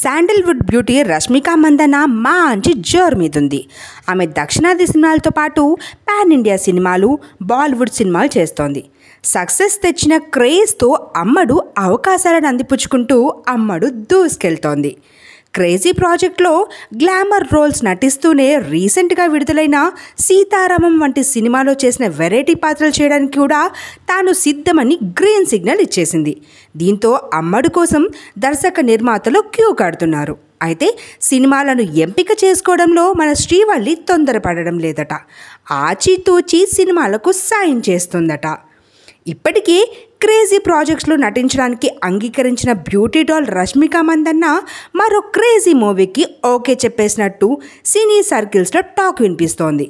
Sandalwood beauty Rashmika Mandanna మంచి జోరు మీదుంది ఆమె దక్షిణాది సినిమాలతో పాటు పాన్ ఇండియా సినిమాలు బాలీవుడ్ సినిమాలు చేస్తోంది సక్సెస్ తెచ్చిన క్రేజ్తో అమ్మడు అవకాశాలను అందిపుచ్చుకుంటూ అమ్మడు దూసుకెళ్తోంది క్రేజీ ప్రాజెక్ట్లో గ్లామర్ రోల్స్ నటిస్తూనే రీసెంట్గా విడుదలైన సీతారామం వంటి సినిమాలో చేసిన వెరైటీ పాత్రలు చేయడానికి కూడా తాను సిద్ధమని గ్రీన్ సిగ్నల్ ఇచ్చేసింది దీంతో అమ్మడు కోసం దర్శక నిర్మాతలు క్యూ కడుతున్నారు అయితే సినిమాలను ఎంపిక చేసుకోవడంలో మన శ్రీవల్లి తొందరపడడం లేదట ఆచితూచి సినిమాలకు సాయం చేస్తుందట ఇప్పటికీ క్రేజీ ప్రాజెక్ట్స్లో నటించడానికి అంగీకరించిన బ్యూటీ డాల్ రష్మిక మందన్న మరో క్రేజీ మూవీకి ఓకే చెప్పేసినట్టు సినీ సర్కిల్స్లో టాక్ వినిపిస్తోంది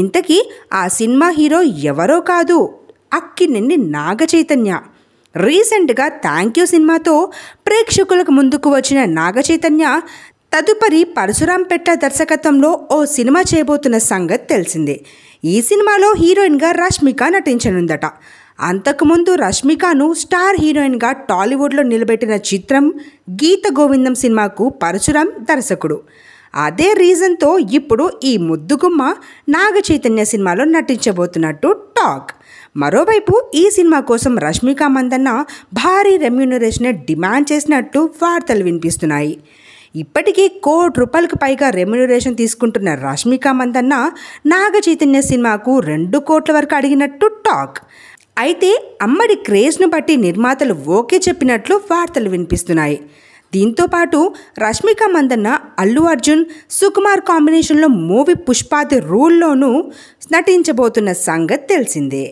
ఇంతకీ ఆ సినిమా హీరో ఎవరో కాదు అక్కినేని నాగ చైతన్య రీసెంట్గా థ్యాంక్ యూ సినిమాతో ప్రేక్షకులకు ముందుకు వచ్చిన నాగ చైతన్య తదుపరి పెట్ట దర్శకత్వంలో ఓ సినిమా చేయబోతున్న సంగతి తెలిసిందే ఈ సినిమాలో హీరోయిన్గా రష్మిక నటించనుందట అంతకుముందు రష్మికను స్టార్ హీరోయిన్గా టాలీవుడ్లో నిలబెట్టిన చిత్రం గీత గోవిందం సినిమాకు పరశురాం దర్శకుడు అదే రీజన్తో ఇప్పుడు ఈ ముద్దుగుమ్మ నాగ చైతన్య సినిమాలో నటించబోతున్నట్టు టాక్ మరోవైపు ఈ సినిమా కోసం రష్మిక మందన్న భారీ రెమ్యూనరేషన్ డిమాండ్ చేసినట్టు వార్తలు వినిపిస్తున్నాయి ఇప్పటికీ కోటి రూపాయలకు పైగా రెమ్యునరేషన్ తీసుకుంటున్న రష్మిక మందన్న నాగ చైతన్య సినిమాకు రెండు కోట్ల వరకు అడిగినట్టు టాక్ అయితే అమ్మడి క్రేజ్ను బట్టి నిర్మాతలు ఓకే చెప్పినట్లు వార్తలు వినిపిస్తున్నాయి దీంతో పాటు రష్మిక మందన్న అల్లు అర్జున్ సుకుమార్ కాంబినేషన్లో మూవీ పుష్పాది రూల్లోనూ నటించబోతున్న సంగతి తెలిసిందే